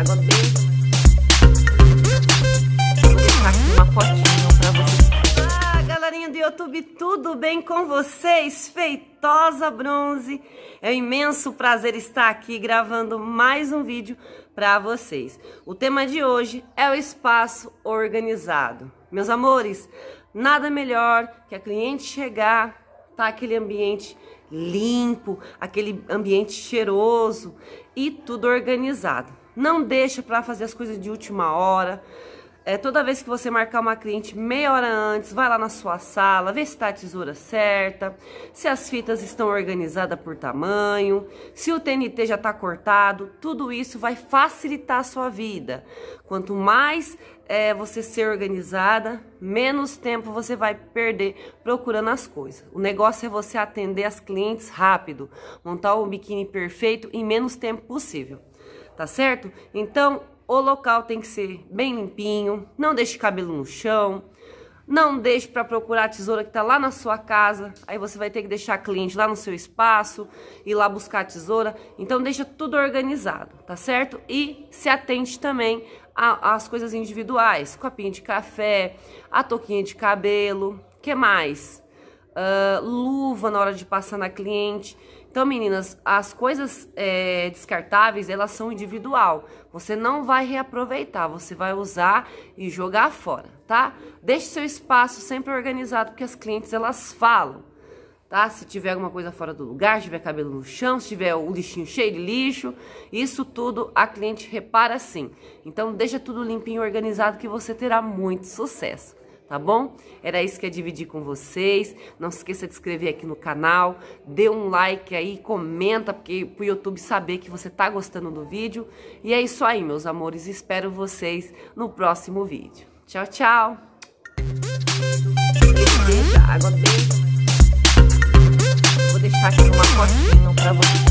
água ah, galerinha do YouTube, tudo bem com vocês? Feitosa Bronze. É um imenso prazer estar aqui gravando mais um vídeo para vocês. O tema de hoje é o espaço organizado. Meus amores, nada melhor que a cliente chegar, tá aquele ambiente limpo, aquele ambiente cheiroso e tudo organizado. Não deixa para fazer as coisas de última hora. É, toda vez que você marcar uma cliente meia hora antes, vai lá na sua sala, vê se está a tesoura certa, se as fitas estão organizadas por tamanho, se o TNT já está cortado, tudo isso vai facilitar a sua vida. Quanto mais é, você ser organizada, menos tempo você vai perder procurando as coisas. O negócio é você atender as clientes rápido, montar o biquíni perfeito em menos tempo possível tá certo? Então, o local tem que ser bem limpinho, não deixe cabelo no chão, não deixe para procurar a tesoura que tá lá na sua casa, aí você vai ter que deixar a cliente lá no seu espaço, ir lá buscar a tesoura, então deixa tudo organizado, tá certo? E se atente também às coisas individuais, copinho de café, a touquinha de cabelo, que mais? uh, luva na hora de passar na cliente. Então, meninas, as coisas é, descartáveis, elas são individual. Você não vai reaproveitar, você vai usar e jogar fora, tá? Deixe seu espaço sempre organizado, porque as clientes, elas falam, tá? Se tiver alguma coisa fora do lugar, se tiver cabelo no chão, se tiver o lixinho cheio de lixo, isso tudo a cliente repara sim. Então, deixa tudo limpinho e organizado que você terá muito sucesso tá bom? Era isso que eu dividir com vocês. Não se esqueça de inscrever aqui no canal, dê um like aí, comenta porque pro YouTube saber que você tá gostando do vídeo. E é isso aí, meus amores. Espero vocês no próximo vídeo. Tchau, tchau. Vou deixar aqui uma vocês.